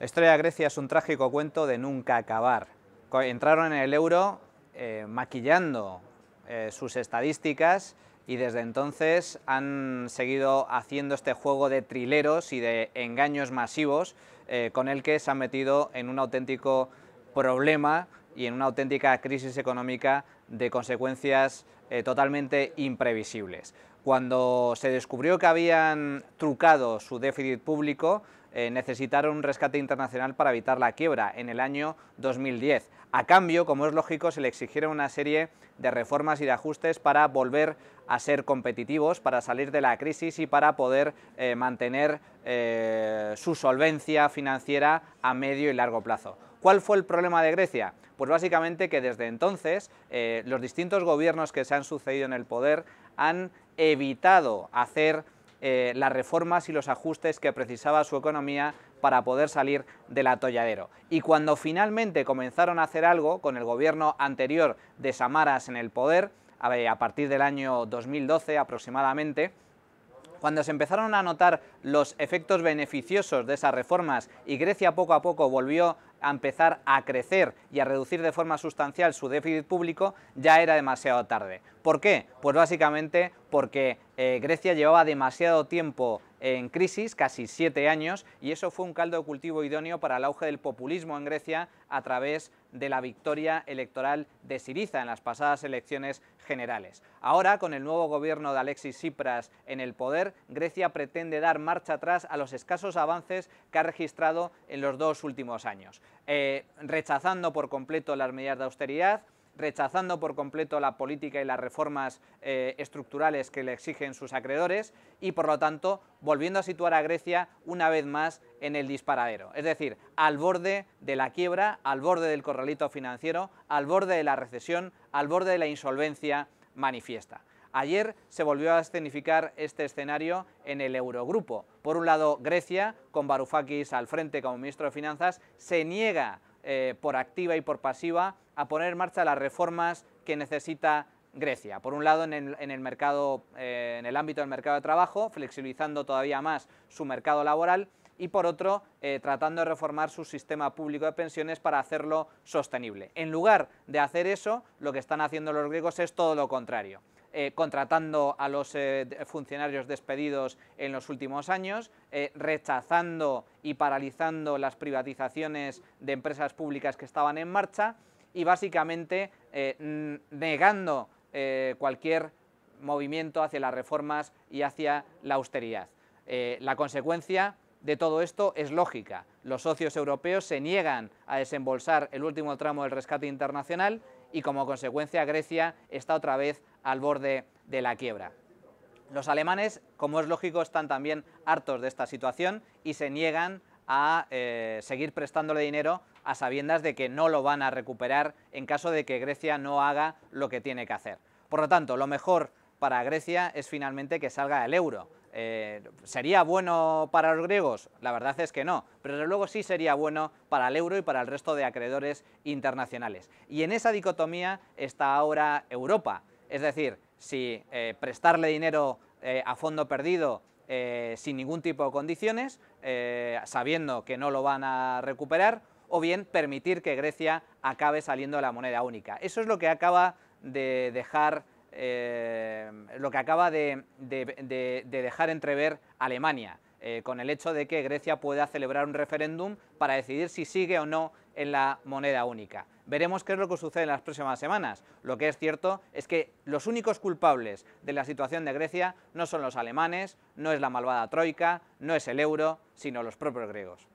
La historia de Grecia es un trágico cuento de nunca acabar. Entraron en el euro eh, maquillando eh, sus estadísticas y desde entonces han seguido haciendo este juego de trileros y de engaños masivos eh, con el que se han metido en un auténtico problema y en una auténtica crisis económica de consecuencias totalmente imprevisibles. Cuando se descubrió que habían trucado su déficit público, eh, necesitaron un rescate internacional para evitar la quiebra en el año 2010. A cambio, como es lógico, se le exigieron una serie de reformas y de ajustes para volver a ser competitivos, para salir de la crisis y para poder eh, mantener eh, su solvencia financiera a medio y largo plazo. ¿Cuál fue el problema de Grecia? Pues básicamente que desde entonces los distintos gobiernos que se han sucedido en el poder han evitado hacer eh, las reformas y los ajustes que precisaba su economía para poder salir del atolladero. Y cuando finalmente comenzaron a hacer algo con el gobierno anterior de Samaras en el poder, a partir del año 2012 aproximadamente, cuando se empezaron a notar los efectos beneficiosos de esas reformas y Grecia poco a poco volvió a empezar a crecer y a reducir de forma sustancial su déficit público, ya era demasiado tarde. ¿Por qué? Pues básicamente porque eh, Grecia llevaba demasiado tiempo en crisis, casi siete años, y eso fue un caldo de cultivo idóneo para el auge del populismo en Grecia a través de la victoria electoral de Siriza en las pasadas elecciones generales. Ahora, con el nuevo gobierno de Alexis Tsipras en el poder, Grecia pretende dar marcha atrás a los escasos avances que ha registrado en los dos últimos años, eh, rechazando por completo las medidas de austeridad, rechazando por completo la política y las reformas eh, estructurales que le exigen sus acreedores y, por lo tanto, volviendo a situar a Grecia una vez más en el disparadero, es decir, al borde de la quiebra, al borde del corralito financiero, al borde de la recesión, al borde de la insolvencia manifiesta. Ayer se volvió a escenificar este escenario en el Eurogrupo. Por un lado, Grecia, con Varoufakis al frente como ministro de Finanzas, se niega eh, por activa y por pasiva a poner en marcha las reformas que necesita Grecia. Por un lado, eh, en el, ámbito del mercado de trabajo, flexibilizando todavía más su mercado laboral y por otro, eh, tratando de reformar su sistema público de pensiones para hacerlo sostenible. En lugar de hacer eso, lo que están haciendo los griegos es todo lo contrario. Eh, contratando a los funcionarios despedidos en los últimos años, rechazando y paralizando las privatizaciones de empresas públicas que estaban en marcha y básicamente eh, negando eh, cualquier movimiento hacia las reformas y hacia la austeridad. Eh, la consecuencia de todo esto es lógica. Los socios europeos se niegan a desembolsar el último tramo del rescate internacional y como consecuencia Grecia está otra vez al borde de la quiebra. Los alemanes, como es lógico, están también hartos de esta situación y se niegan a eh, seguir prestándole dinero a sabiendas de que no lo van a recuperar en caso de que Grecia no haga lo que tiene que hacer. Por lo tanto, lo mejor para Grecia es finalmente que salga el euro. Eh, ¿Sería bueno para los griegos? La verdad es que no, pero desde luego sí sería bueno para el euro y para el resto de acreedores internacionales. Y en esa dicotomía está ahora Europa. Es decir, si eh, prestarle dinero a fondo perdido eh, sin ningún tipo de condiciones, eh, sabiendo que no lo van a recuperar, o bien permitir que Grecia acabe saliendo de la moneda única. Eso es lo que acaba de dejar, eh, lo que acaba de dejar entrever Alemania, con el hecho de que Grecia pueda celebrar un referéndum para decidir si sigue o no en la moneda única. Veremos qué es lo que sucede en las próximas semanas. Lo que es cierto es que los únicos culpables de la situación de Grecia no son los alemanes, no es la malvada troika, no es el euro, sino los propios griegos.